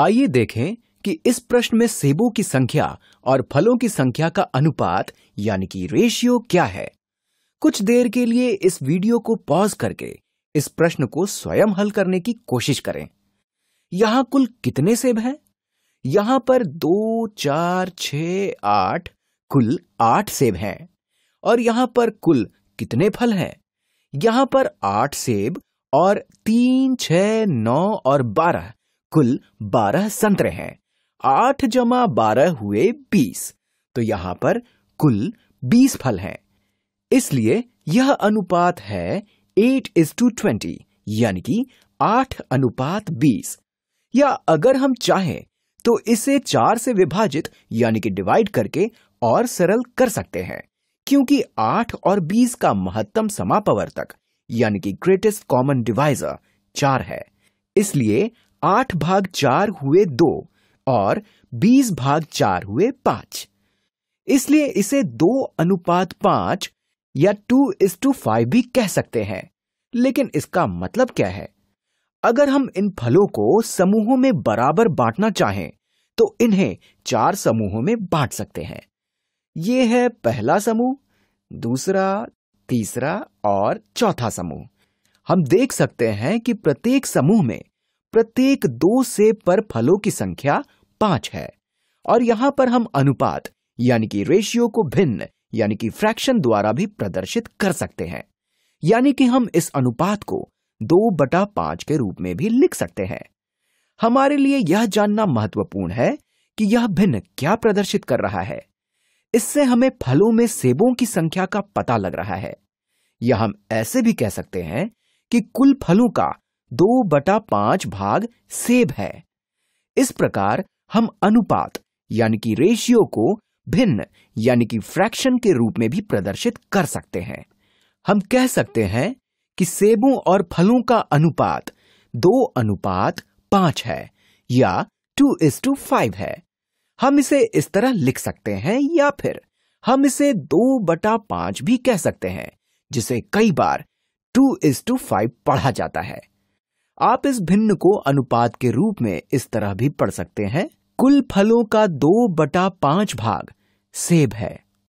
आइए देखें कि इस प्रश्न में सेबों की संख्या और फलों की संख्या का अनुपात यानी कि रेशियो क्या है कुछ देर के लिए इस वीडियो को पॉज करके इस प्रश्न को स्वयं हल करने की कोशिश करें यहां कुल कितने सेब हैं यहां पर दो चार छ आठ कुल आठ सेब हैं और यहां पर कुल कितने फल हैं यहां पर आठ सेब और तीन छ नौ और बारह कुल बारह संतरे हैं आठ जमा बारह हुए बीस तो यहां पर कुल बीस फल हैं इसलिए यह अनुपात है एट इज टू ट्वेंटी यानी कि आठ अनुपात बीस या अगर हम चाहें तो इसे चार से विभाजित यानी कि डिवाइड करके और सरल कर सकते हैं क्योंकि आठ और बीस का महत्तम समापवर्तक यानी कि ग्रेटेस्ट कॉमन डिवाइजर चार है इसलिए आठ भाग चार हुए दो और बीस भाग चार हुए पांच इसलिए इसे दो अनुपात पांच या टू इज टू फाइव भी कह सकते हैं लेकिन इसका मतलब क्या है अगर हम इन फलों को समूहों में बराबर बांटना चाहें तो इन्हें चार समूहों में बांट सकते हैं ये है पहला समूह दूसरा तीसरा और चौथा समूह हम देख सकते हैं कि प्रत्येक समूह में प्रत्येक दो सेब पर फलों की संख्या पांच है और यहां पर हम अनुपात यानी कि रेशियो को भिन्न यानी कि फ्रैक्शन द्वारा भी प्रदर्शित कर सकते हैं यानी कि हम इस अनुपात को दो बटा पांच के रूप में भी लिख सकते हैं हमारे लिए यह जानना महत्वपूर्ण है कि यह भिन्न क्या प्रदर्शित कर रहा है इससे हमें फलों में सेबों की संख्या का पता लग रहा है यह हम ऐसे भी कह सकते हैं कि कुल फलों का दो बटा पांच भाग सेब है इस प्रकार हम अनुपात यानी कि रेशियो को भिन्न यानी कि फ्रैक्शन के रूप में भी प्रदर्शित कर सकते हैं हम कह सकते हैं कि सेबों और फलों का अनुपात दो अनुपात पांच है या टू इज टू फाइव है हम इसे इस तरह लिख सकते हैं या फिर हम इसे दो बटा पांच भी कह सकते हैं जिसे कई बार टू इज टू फाइव पढ़ा जाता है आप इस भिन्न को अनुपात के रूप में इस तरह भी पढ़ सकते हैं कुल फलों का दो बटा पांच भाग सेब है